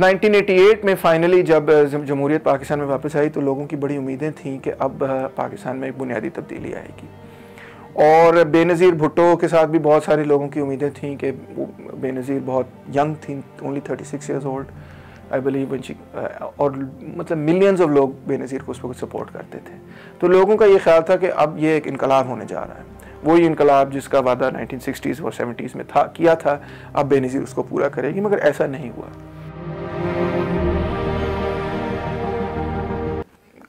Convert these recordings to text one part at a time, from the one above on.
1988 में फाइनली जब जमहूरियत पाकिस्तान में वापस आई तो लोगों की बड़ी उम्मीदें थीं कि अब पाकिस्तान में एक बुनियादी तब्दीली आएगी और बेनज़ीर भुट्टो के साथ भी बहुत सारे लोगों की उम्मीदें थीं कि बेनज़ीर बहुत यंग थी only 36 six years old I believe और मतलब मिलियंस ऑफ लोग बेनज़ीर को उस वक्त सपोर्ट करते थे तो लोगों का ये ख्याल था कि अब ये एक इनकलाब होने जा रहा है वही इनकलाब जिसका वादा 1960s और 70s में था किया था अब बेनज़ीर उसको पूरा करेगी मगर ऐसा नहीं हुआ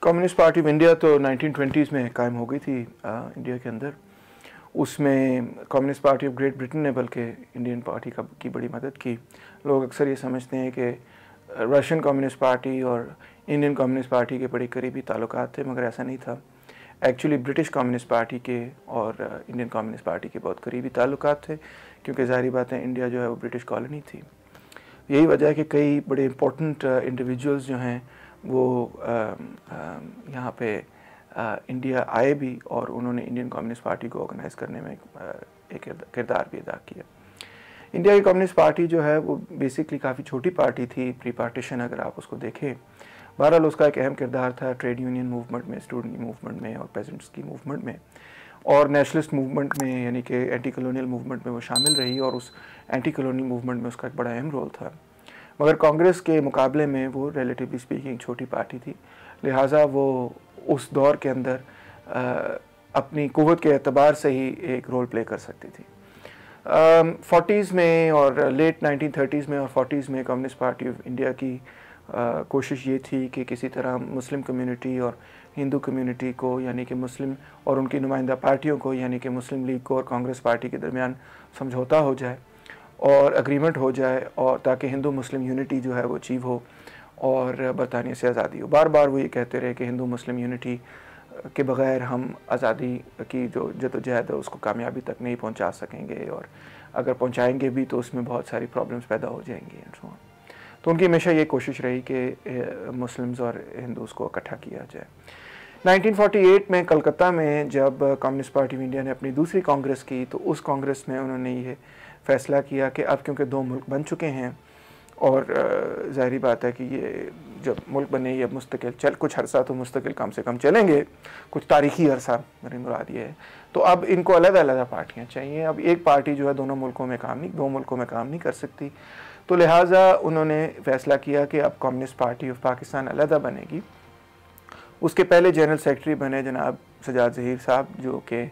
कम्युनिस्ट पार्टी ऑफ इंडिया तो 1920s में कायम हो गई थी आ, इंडिया के अंदर उसमें communist party of Great Britain ने बल्कि इंडियन पार्टी का की बड़ी मदद की लोग अक्सर ये समझते हैं कि रशियन कम्युनिस्ट पार्टी और इंडियन कम्युनिस्ट पार्टी के बड़े करीबी ताल्लुक थे मगर ऐसा नहीं था एक्चुअली ब्रिटिश कम्युनिस्ट पार्टी के और इंडियन कम्युनिस्ट पार्टी के बहुत करीबी ताल्लुक थे क्योंकि ज़ाहरी बात है इंडिया जो है वो ब्रिटिश कॉलोनी थी यही वजह है कि कई बड़े इंपॉर्टेंट इंडिविजुअल्स जो हैं वो यहाँ पे इंडिया आए भी और उन्होंने इंडियन कम्युनिस्ट पार्टी को ऑर्गेनाइज करने में एक किरदार भी अदा किया इंडिया की कम्युनिस्ट पार्टी जो है वो बेसिकली काफ़ी छोटी पार्टी थी प्री पार्टीशन अगर आप उसको देखें बहरहाल उसका एक अहम किरदार था ट्रेड यूनियन मूवमेंट में स्टूडेंट मूवमेंट में और पेजेंट्स की मूवमेंट में और नेशनलिस्ट मूवमेंट में यानी कि एंटी कलोनियल मूवमेंट में वो शामिल रही और उस एंटी कलोनियल मूवमेंट में उसका एक बड़ा अहम रोल था मगर कांग्रेस के मुकाबले में वो रिलेटिवली स्पीकिंग छोटी पार्टी थी लिहाजा वो उस दौर के अंदर आ, अपनी कुत के अतबार से ही एक रोल प्ले कर सकती थी फोटीज़ में और लेट नाइनटीन थर्टीज़ में और फोर्टीज़ में कम्युनिस्ट पार्टी ऑफ इंडिया की आ, कोशिश ये थी कि किसी तरह मुस्लिम कम्युनिटी और हिंदू कम्युनिटी को यानी कि मुस्लिम और उनकी नुमाइंदा पार्टियों को यानी कि मुस्लिम लीग को और कांग्रेस पार्टी के दरमियान समझौता हो जाए और अग्रीमेंट हो जाए और ताकि हिंदू मुस्लिम यूनिटी जो है वो अचीव हो और बरतानिया से आज़ादी हो बार बार वो ये कहते रहे कि हिंदू मुस्लिम यूनिटी के बग़ैर हम आज़ादी की जो जदोजहद है उसको कामयाबी तक नहीं पहुंचा सकेंगे और अगर पहुंचाएंगे भी तो उसमें बहुत सारी प्रॉब्लम्स पैदा हो जाएंगी एंड सो तो उनकी हमेशा ये कोशिश रही कि मुस्लिम्स और हिंदूज़ को इकट्ठा किया जाए 1948 में कलकत्ता में जब कम्युनिस्ट पार्टी ऑफ इंडिया ने अपनी दूसरी कांग्रेस की तो उस कांग्रेस में उन्होंने ये फैसला किया कि अब क्योंकि दो मुल्क बन चुके हैं और जहरी बात है कि ये जब मुल्क बने ये मुस्तकिल चल कुछ अरसा तो मुस्तकिल कम से कम चलेंगे कुछ तारीखी अरसा मेरी मुराद ये है तो अब इनको अलग अलग पार्टियाँ चाहिए अब एक पार्टी जो है दोनों मुल्कों में काम नहीं दो मुल्कों में काम नहीं कर सकती तो लिहाजा उन्होंने फैसला किया कि अब कम्युनिस्ट पार्टी ऑफ पाकिस्तान अलहदा बनेगी उसके पहले जनरल सेक्रेटरी बने जनाब सजाद जहीर साहब जो कि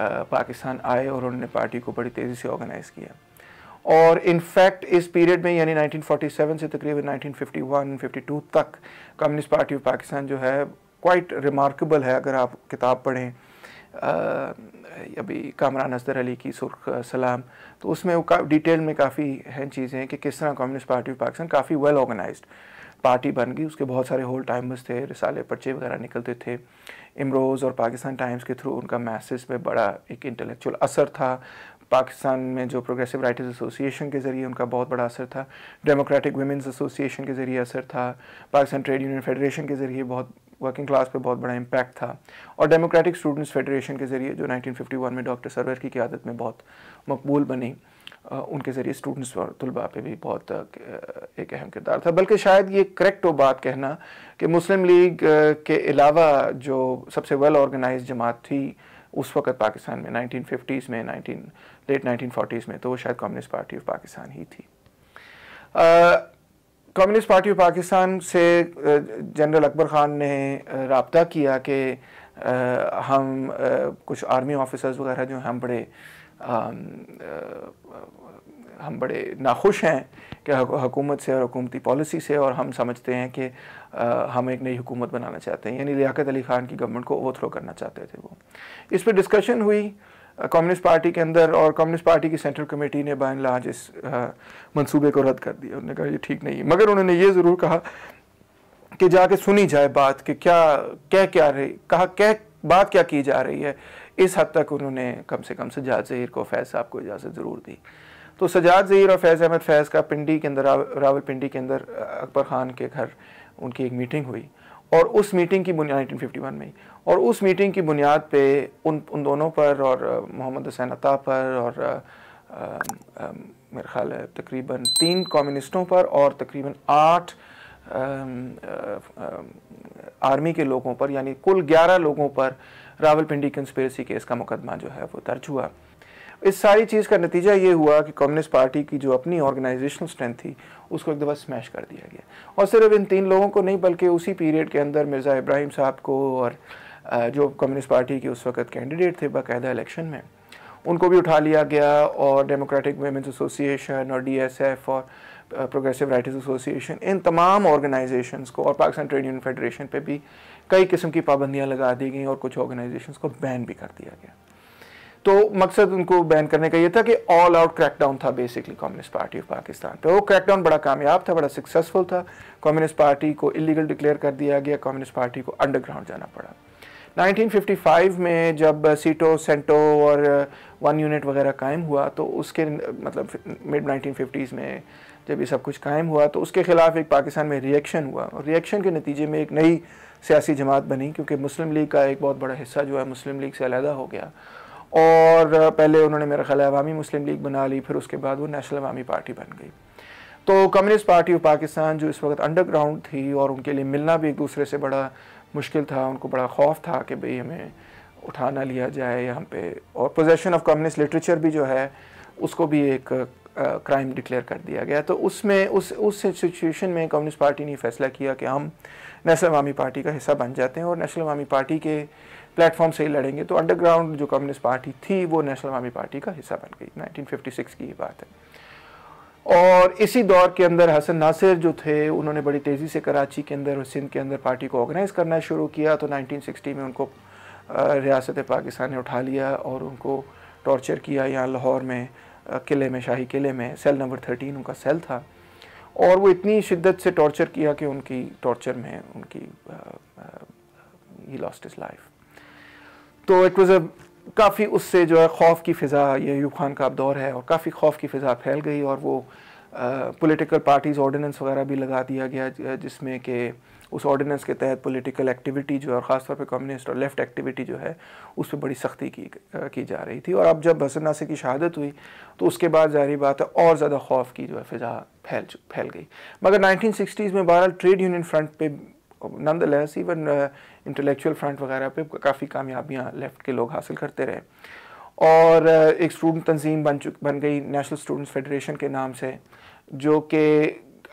पाकिस्तान आए और उन्होंने पार्टी को बड़ी तेज़ी से ऑर्गेनाइज़ किया और इनफैक्ट इस पीरियड में यानी 1947 से तकरीबन 1951-52 तक कम्युनिस्ट पार्टी ऑफ पाकिस्तान जो है क्वाइट रिमार्केबल है अगर आप किताब पढ़ें अभी कामरान असदर अली की सुर्ख सलाम तो उसमें वो डिटेल में काफ़ी हैं चीज़ें कि किस तरह कम्युनिस्ट पार्टी ऑफ पाकिस्तान काफ़ी वेल ऑर्गेनाइज्ड पार्टी बन गई उसके बहुत सारे होल टाइमर्स थे रिसाले पर्चे वगैरह निकलते थे इमरोज़ और पाकिस्तान टाइम्स के थ्रू उनका मैसेज पे बड़ा एक इंटेलेक्चुअल असर था पाकिस्तान में जो प्रोग्रेसिव राइटर्स एसोसिएशन के ज़रिए उनका बहुत बड़ा असर था डेमोक्रेटिक वुमेंस एसोसिएशन के ज़रिए असर था पाकिस्तान ट्रेड यूनियन फेडरेशन के ज़रिए बहुत वर्किंग क्लास पे बहुत बड़ा इम्पैक्ट था और डेमोक्रेटिक स्टूडेंट्स फेडरेशन के ज़रिए जो 1951 में डॉक्टर सरवर की क्यादत में बहुत मकबूल बनी उनके ज़रिए स्टूडेंट्स और तलबा पे भी बहुत एक अहम किरदार था बल्कि शायद ये करेक्ट हो तो बात कहना कि मुस्लिम लीग के अलावा जो सबसे वेल ऑर्गेनाइज जमात थी उस वक्त पाकिस्तान में 1950s में 19 लेट 1940s में तो वो शायद कम्युनिस्ट पार्टी ऑफ पाकिस्तान ही थी कम्युनिस्ट पार्टी ऑफ पाकिस्तान से जनरल अकबर ख़ान ने रबता किया कि हम कुछ आर्मी ऑफिसर्स वगैरह जो हैं हम बड़े हम बड़े नाखुश हैं कि हकूमत से और हकूमती पॉलिसी से और हम समझते हैं कि हम एक नई हुकूमत बनाना चाहते हैं यानी लियाकत अली ख़ान की गवर्नमेंट को ओवरथ्रो करना चाहते थे वो इस पर डिस्कशन हुई कम्युनिस्ट पार्टी के अंदर और कम्युनिस्ट पार्टी की सेंट्रल कमेटी ने बाय लाज इस मंसूबे को रद्द कर दिया उन्होंने कहा ये ठीक नहीं है मगर उन्होंने ये ज़रूर कहा कि जाके सुनी जाए बात कि क्या कह क्या रही कहा कह बात क्या की जा रही है इस हद तक उन्होंने कम से कम सजाद जहीर को फैज़ साहब को इजाज़त ज़रूर दी तो सजाद जहीर और फैज़ अहमद फैज़ का पिंडी के अंदर रावल पिंडी के अंदर अकबर ख़ान के घर उनकी एक मीटिंग हुई और उस मीटिंग की बुनियाद नाइनटीन फिफ्टी वन में और उस मीटिंग की बुनियाद पर उन उन दोनों पर और मोहम्मद हुसैन अता पर और मेरा ख्याल है तकरीबन तीन कम्युनिस्टों पर और तकरीबन आठ आर्मी के लोगों पर यानी कुल ग्यारह लोगों पर रावलपिंडी कंस्पेरेसी केस का मुकदमा जो है वो दर्ज हुआ इस सारी चीज़ का नतीजा ये हुआ कि कम्युनिस्ट पार्टी की जो अपनी ऑर्गेनाइजेशनल स्ट्रेंथ थी उसको एक दफ़ा स्मैश कर दिया गया और सिर्फ इन तीन लोगों को नहीं बल्कि उसी पीरियड के अंदर मिर्ज़ा इब्राहिम साहब को और जो कम्युनिस्ट पार्टी के उस वक्त कैंडिडेट थे बाकायदा इलेक्शन में उनको भी उठा लिया गया और डेमोक्रेटिक वेमेंस एसोसिएशन और डीएसएफ और प्रोग्रेसिव राइटर्स एसोसिएशन इन तमाम ऑर्गेनाइजेशंस को और पाकिस्तान ट्रेड यूनियन फेडरेशन पे भी कई किस्म की पाबंदियां लगा दी गई और कुछ ऑर्गेनाइजेशन को बैन भी कर दिया गया तो मकसद उनको बैन करने का ये था कि ऑल आउट क्रैकडाउन था basically communist party of Pakistan पे वो क्रैकडाउन बड़ा कामयाब था बड़ा सक्सेसफुल था कम्युनिस्ट पार्टी को इलीगल डिक्लेयर कर दिया गया कम्युनिस्ट पार्टी को अंडरग्राउंड जाना पड़ा 1955 में जब सीटो सेंटो और वन यूनिट वगैरह कायम हुआ तो उसके मतलब मिड नाइनटीन में जब ये सब कुछ कायम हुआ तो उसके ख़िलाफ़ एक पाकिस्तान में रिएक्शन हुआ और रिएक्शन के नतीजे में एक नई सियासी जमात बनी क्योंकि मुस्लिम लीग का एक बहुत बड़ा हिस्सा जो है मुस्लिम लीग से अलहदा हो गया और पहले उन्होंने मेरा ख्याल अवामी मुस्लिम लीग बना ली फिर उसके बाद वो नेशनल अवामी पार्टी बन गई तो कम्युनिस्ट पार्टी ऑफ पाकिस्तान जो इस वक्त अंडरग्राउंड थी और उनके लिए मिलना भी एक दूसरे से बड़ा मुश्किल था उनको बड़ा खौफ था कि भाई हमें उठाना लिया जाए यहाँ पे और पोजेशन ऑफ कम्युनिस्ट लिटरेचर भी जो है उसको भी एक क्राइम डिक्लेयर कर दिया गया तो उसमें उस उस सिचुएशन में कम्युनिस्ट पार्टी ने फैसला किया कि हम नेशनल अवामी पार्टी का हिस्सा बन जाते हैं और नेशनल अवामी पार्टी के प्लेटफॉर्म से ही लड़ेंगे तो अंडरग्राउंड जो कम्युनिस्ट पार्टी थी वो नेशनल अवामी पार्टी का हिस्सा बन गई 1956 की ये बात है और इसी दौर के अंदर हसन नासिर जो थे उन्होंने बड़ी तेज़ी से कराची के अंदर और सिंध के अंदर पार्टी को ऑर्गेनाइज़ करना शुरू किया तो नाइनटीन में उनको रियासत पाकिस्तान ने उठा लिया और उनको टॉर्चर किया यहाँ लाहौर में किले में शाही किले में सेल नंबर थर्टीन उनका सेल था और वो इतनी शिद्दत से टॉर्चर किया कि उनकी टॉर्चर में उनकी ही लॉस्ट इज लाइफ तो इट वॉज़ अ काफ़ी उससे जो है खौफ की फ़िज़ा ये यूब खान का अब दौर है और काफ़ी खौफ की फ़िज़ा फैल गई और वो पॉलिटिकल पार्टीज़ ऑर्डिनेंस वगैरह भी लगा दिया गया जिसमें कि उस ऑर्डिनेंस के तहत पॉलिटिकल एक्टिविटी जो है और ख़ासतौर पे कम्युनिस्ट और लेफ़्ट एक्टिविटी जो है उस पर बड़ी सख्ती की की जा रही थी और अब जब हसन नासिर की शहादत हुई तो उसके बाद जारी बात है और ज़्यादा खौफ की जो है फ़िज़ा फैल फैल गई मगर नाइनटीन में बहरहाल ट्रेड यूनियन फ्रंट पर नंद लहस इवन इंटलेक्चुअल फ्रंट वगैरह पे काफ़ी कामयाबियाँ लेफ्ट के लोग हासिल करते रहे और एक स्टूडेंट तंजीम बन चुक बन गई नेशनल स्टूडेंट्स फेडरेशन के नाम से जो कि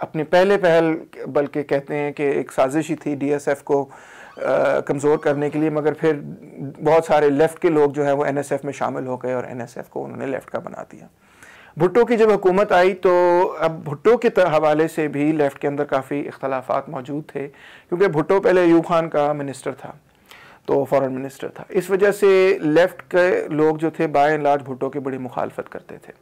अपने पहले पहल बल्कि कहते हैं कि एक साजिश ही थी डीएसएफ को कमज़ोर करने के लिए मगर फिर बहुत सारे लेफ़्ट के लोग जो है वो एनएसएफ में शामिल हो गए और एनएसएफ को उन्होंने लेफ़्ट का बना दिया भुट्टो की जब हुकूमत आई तो अब भुट्टो के हवाले से भी लेफ़्ट के अंदर काफ़ी इख्तलाफा मौजूद थे क्योंकि भुट्टो पहले यूब खान का मिनिस्टर था तो फॉरेन मिनिस्टर था इस वजह से लेफ़्ट के लोग जो थे बाय लार्ज भुट्टो की बड़ी मुखालफत करते थे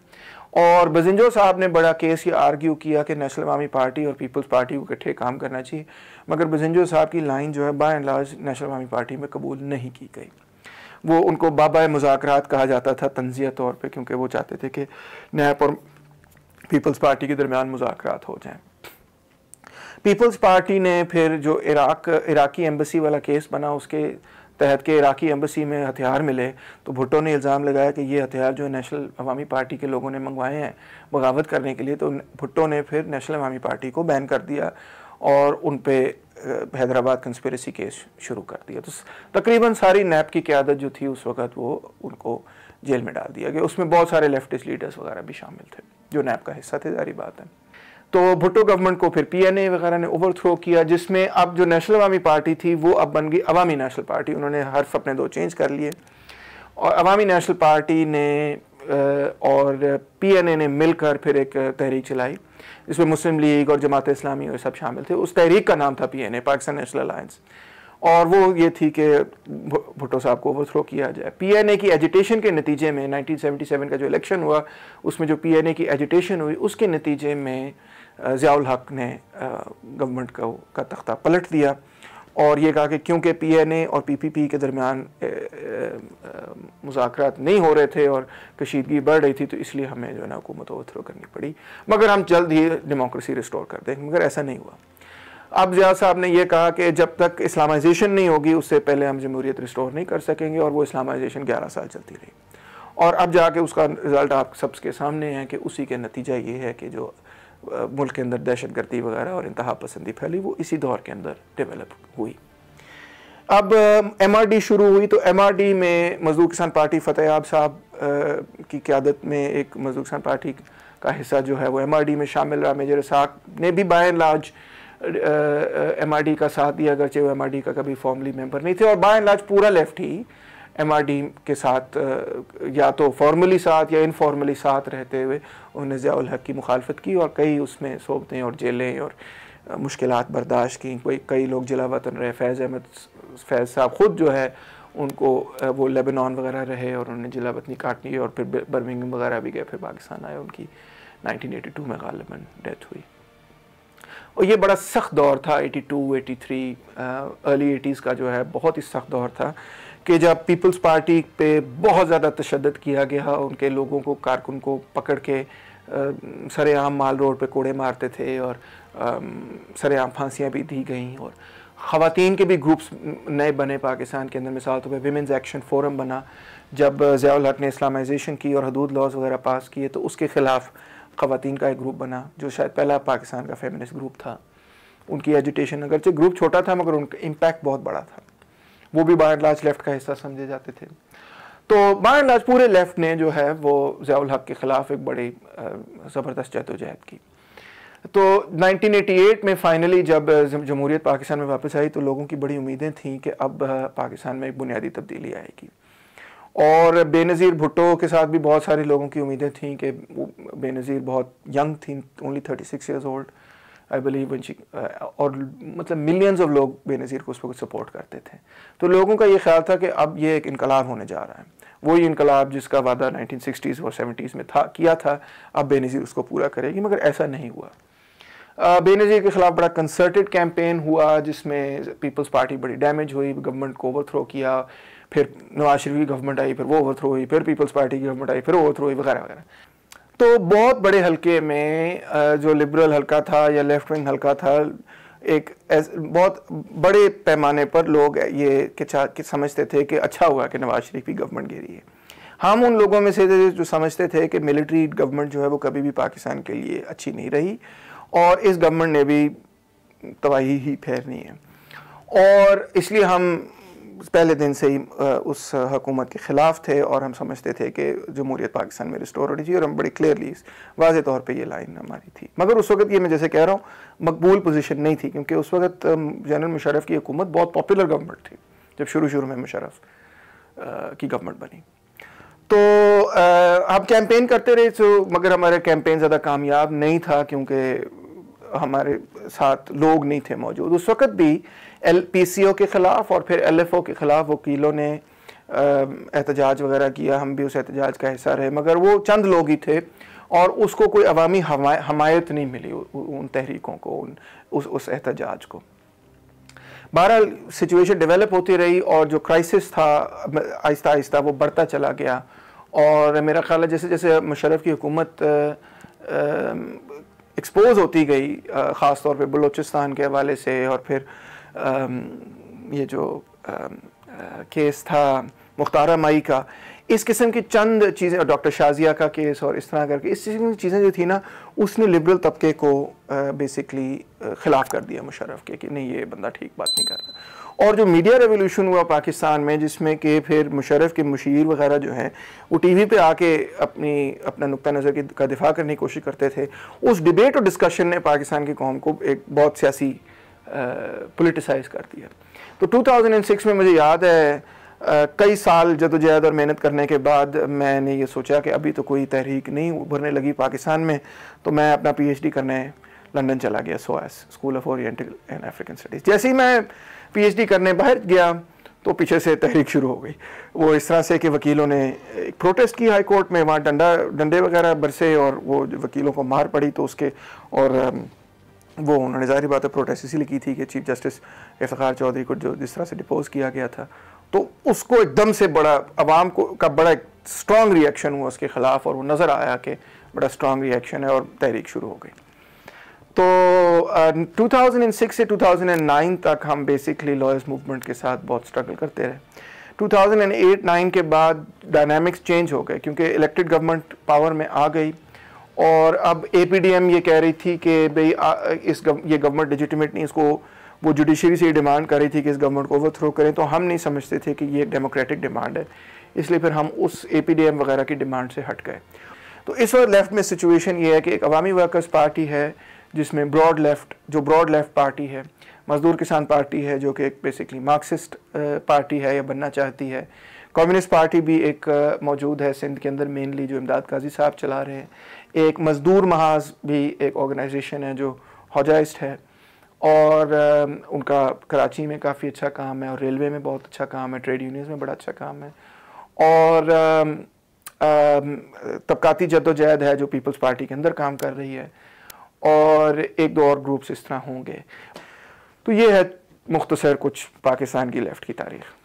और बजिंजो साहब ने बड़ा केस ये आर्ग्यू किया कि नेशनल अवामी पार्टी और पीपल्स पार्टी को इकट्ठे काम करना चाहिए मगर बजिंजो साहब की लाइन जो है by and large national Awami party में कबूल नहीं की गई वो उनको बाबा मुजाकरात कहा जाता था तंजिया तौर पर क्योंकि वो चाहते थे कि नैप और पीपल्स पार्टी के दरमियान मुजाकरात हो जाए पीपल्स पार्टी ने फिर जो इराक इराकी एम्बेसी वाला केस बना उसके तहत के इराकी एम्बसी में हथियार मिले तो भुट्टो ने इल्ज़ाम लगाया कि ये हथियार जो नेशनल अवामी पार्टी के लोगों ने मंगवाए हैं बगावत करने के लिए तो भुट्टो ने फिर नेशनल अवामी पार्टी को बैन कर दिया और उन पर हैदराबाद कंस्परेसी केस शुरू कर दिया तो तकरीबन सारी नैप की क्यादत जो थी उस वक़्त वो उनको जेल में डाल दिया गया उसमें बहुत सारे लेफ्टिस्ट लीडर्स वगैरह भी शामिल थे जो नैप का हिस्सा थे सारी बात है तो भुट्टो गवर्नमेंट को फिर पीएनए वगैरह ने ओवर थ्रो किया जिसमें अब जो नेशनल अवामी पार्टी थी वो अब बन गई अवामी नेशनल पार्टी उन्होंने हर्फ अपने दो चेंज कर लिए और अवामी नेशनल पार्टी ने और पीएनए ने मिलकर फिर एक तहरीक चलाई जिसमें मुस्लिम लीग और जमात इस्लामी और सब शामिल थे उस तहरीक का नाम था ए पाकिस्तान नेशनल अलायंस और वो ये थी कि भुट्टो साहब को ओवर थ्रो किया जाए पीएनए की एजिटेशन के नतीजे में 1977 का जो इलेक्शन हुआ उसमें जो पीएनए की एजिटेशन हुई उसके नतीजे में ज़ियाउल हक ने गवर्नमेंट को का तख्ता पलट दिया और ये कहा कि क्योंकि पी एन ए और पी पी पी के दरमियान मुजाकर नहीं हो रहे थे और कशीदगी बढ़ रही थी तो इसलिए हमें जो है ना हुकूमत ओवरथ्रो करनी पड़ी मगर हम जल्द ही डेमोक्रेसी रिस्टोर कर देंगे मगर ऐसा नहीं हुआ अब जिया साहब ने यह कहा कि जब तक इस्लामाइजेशन नहीं होगी उससे पहले हम जमहूरियत रिस्टोर नहीं कर सकेंगे और वो इस्लामाइजेशन ग्यारह साल चलती रही और अब जाके उसका रिज़ल्ट आप सबके सामने है कि उसी के नतीजा ये है कि जो मुल्क के अंदर दहशत गर्दी वगैरह और इंतहा पसंदी फैली वो इसी दौर के अंदर डेवलप हुई अब एम आर डी शुरू हुई तो एम आर डी में मजदूर किसान पार्टी फतेहयाब साहब की क्यादत में एक मजदूर किसान पार्टी का हिस्सा जो है वो एम आर डी में शामिल रहा मेजर साक ने भी बाय लाज एम आर डी का साथ दिया अगरचे वो एम आर डी का कभी फॉर्मली मेम्बर नहीं थे और बाय लाज पूरा लेफ्ट ही एमआरडी के साथ या तो फॉर्मली साथ या इनफॉर्मली साथ रहते हुए उन्होंने ज़ियाल हक की मुखालफत की और कई उसमें सोबतें और जेलें और मुश्किल बर्दाश्त की कोई कई लोग जिला वतन रहे फैज़ अहमद फैज़ साहब ख़ुद जो है उनको वो लेबनान वगैरह रहे और उन्होंने जिला वतनी काटनी और फिर बर्मिंग वगैरह भी गए फिर पाकिस्तान आए उनकी 1982 में गालिबा डेथ हुई और ये बड़ा सख्त दौर था 82, 83 अर्ली एटीज़ का जो है बहुत ही सख्त दौर था कि जब पीपल्स पार्टी पे बहुत ज़्यादा तशद किया गया उनके लोगों को कारकुन को पकड़ के सरेआम माल रोड पे कोड़े मारते थे और सरेआम फांसियाँ भी दी गई और ख़वान के भी ग्रुप्स नए बने पाकिस्तान के अंदर मिसाल तौर पर वेमेंस एक्शन फोरम बना जब ज़ियाल हक ने इस्लामाइजेशन की और हदूद लॉज वगैरह पास किए तो उसके ख़िलाफ़ ख़वान का एक ग्रुप बना जो शायद पहला पाकिस्तान का फेमिनिस्ट ग्रुप था उनकी एजुटेशन अगरचे ग्रुप छोटा था मगर उनका इम्पैक्ट बहुत बड़ा था वो भी बाय लाज लेफ्ट का हिस्सा समझे जाते थे तो बाय लाज पूरे लेफ्ट ने जो है वो जयाल हक के खिलाफ एक बड़ी ज़बरदस्त जदोजहद की तो 1988 में फाइनली जब जमहूरियत पाकिस्तान में वापस आई तो लोगों की बड़ी उम्मीदें थीं कि अब पाकिस्तान में एक बुनियादी तब्दीली आएगी और बेनज़ीर भुट्टो के साथ भी बहुत सारे लोगों की उम्मीदें थीं कि बेनज़ीर बहुत यंग थी only thirty six years old I believe when she और मतलब मिलियंस ऑफ लोग बेनज़ीर को उस सपोर्ट करते थे तो लोगों का ये ख्याल था कि अब ये एक इनकलाब होने जा रहा है वही इनकलाब जिसका वादा 1960s और 70s में था किया था अब बेनज़ीर उसको पूरा करेगी मगर ऐसा नहीं हुआ बेनज़ीर के ख़िलाफ़ बड़ा कंसर्टेड कैंपेन हुआ जिसमें पीपल्स पार्टी बड़ी डैमेज हुई गवर्नमेंट को ओवर थ्रो किया फिर नवाज शरीफ की गवर्नमेंट आई फिर वो ओवर थ्रो हुई फिर पीपल्स पार्टी की गवर्नमेंट आई फिर ओवर थ्रो हुई वगैरह वगैरह तो बहुत बड़े हलके में जो लिबरल हलका था या लेफ्ट विंग हलका था एक बहुत बड़े पैमाने पर लोग ये कि समझते थे कि अच्छा हुआ कि नवाज शरीफ की गवर्नमेंट गिरी है हम उन लोगों में से थे जो समझते थे कि मिलिट्री गवर्नमेंट जो है वो कभी भी पाकिस्तान के लिए अच्छी नहीं रही और इस गवर्नमेंट ने भी तबाही ही फैरनी है और इसलिए हम पहले दिन से ही उस हकूमत के ख़िलाफ़ थे और हम समझते थे कि जमहूरियत पाकिस्तान में रिस्टोर हो रही थी और हम बड़ी क्लियरली वाज तौर पर यह लाइन हमारी थी मगर उस वक्त ये मैं जैसे कह रहा हूँ मकबूल पोजीशन नहीं थी क्योंकि उस वक्त जनरल मुशरफ की हुकूमत बहुत पॉपुलर गवर्नमेंट थी जब शुरू शुरू में मुशरफ की गवर्नमेंट बनी तो हम कैंपेन करते रहे तो मगर हमारा कैंपेन ज़्यादा कामयाब नहीं था क्योंकि हमारे साथ लोग नहीं थे मौजूद उस वक़्त भी एल पी सी ओ के ख़िलाफ़ और फिर एल एफ़ ओ के ख़िलाफ़ वकीलों ने एहतजाज वगैरह किया हम भी उस एहतजाज का हिस्सा रहे मगर वो चंद लोग ही थे और उसको कोई अवामी हमायत नहीं मिली उन तहरीकों को उन उस उस एहतजाज को बहरहाल सिचुएशन डेवलप होती रही और जो क्राइसिस था आहिस्ता आहिस्ता वो बढ़ता चला गया और मेरा ख्याल है जैसे जैसे मुशरफ की हुकूमत एक्सपोज होती गई ख़ास तौर पे बलूचिस्तान के हवाले से और फिर ये जो केस था मुख्तारा माई का इस किस्म की चंद चीज़ें डॉक्टर शाजिया का केस और इस तरह करके इस किस्म की चीज़ें जो थी ना उसने लिबरल तबके को बेसिकली ख़िलाफ़ कर दिया मुशरफ के कि नहीं ये बंदा ठीक बात नहीं कर रहा और जो मीडिया रेवोल्यूशन हुआ पाकिस्तान में जिसमें कि फिर मुशरफ के मुशीर वगैरह जो हैं वो टी वी पर आके अपनी अपना नुक़ नज़र का दिफा करने की कोशिश करते थे उस डिबेट और डिस्कशन ने पाकिस्तान की कौम को एक बहुत सियासी पोलिटिसाइज कर दिया तो 2006 में मुझे याद है आ, कई साल जदोजहद और मेहनत करने के बाद मैंने ये सोचा कि अभी तो कोई तहरीक नहीं उभरने लगी पाकिस्तान में तो मैं अपना डी करने लंदन चला गया SOAS school of oriental and African studies जैसे ही मैं पीएचडी करने बाहर गया तो पीछे से तहरीक शुरू हो गई वो इस तरह से कि वकीलों ने एक प्रोटेस्ट की हाई कोर्ट में वहाँ डंडा डंडे वगैरह बरसे और वो वकीलों को मार पड़ी तो उसके और वो उन्होंने जाहिर बात है प्रोटेस्ट इसीलिए की थी कि चीफ जस्टिस इफ्तार चौधरी को जो जिस तरह से डिपोज किया गया था तो उसको एकदम से बड़ा आवाम को का बड़ा स्ट्रॉन्ग रिएक्शन हुआ उसके ख़िलाफ़ और वो नज़र आया कि बड़ा स्ट्रॉन्ग रिएक्शन है और तहरीक शुरू हो गई तो uh, 2006 से 2009 तक हम बेसिकली लॉयर्स मूवमेंट के साथ बहुत स्ट्रगल करते रहे 2008-9 के बाद डायनामिक्स चेंज हो गए क्योंकि इलेक्टेड गवर्नमेंट पावर में आ गई और अब एपीडीएम ये कह रही थी कि भाई इस गव, ये गवर्नमेंट लेजिटिमेट नहीं इसको वो जुडिशरी से डिमांड कर रही थी कि इस गवर्नमेंट को ओवरथ्रो करें तो हम नहीं समझते थे कि ये एक डेमोक्रेटिक डिमांड है इसलिए फिर हम उस ए वगैरह की डिमांड से हट गए तो इस वक्त लेफ्ट में सिचुएशन ये है कि एक अवामी वर्कर्स पार्टी है जिसमें ब्रॉड लेफ्ट जो ब्रॉड लेफ्ट पार्टी है मजदूर किसान पार्टी है जो कि एक बेसिकली मार्क्सिस्ट पार्टी है या बनना चाहती है कम्युनिस्ट पार्टी भी एक मौजूद है सिंध के अंदर मेनली जो इमदाद काजी साहब चला रहे हैं एक मजदूर महाज भी एक ऑर्गेनाइजेशन है जो हॉजाइस्ट है और उनका कराची में काफ़ी अच्छा काम है और रेलवे में बहुत अच्छा काम है ट्रेड यूनियंस में बड़ा अच्छा काम है और तबकाती जदोजहद है जो पीपल्स पार्टी के अंदर काम कर रही है और एक दो और ग्रुप्स इस तरह होंगे तो ये है मुख्तसर कुछ पाकिस्तान की लेफ़्ट की तारीख़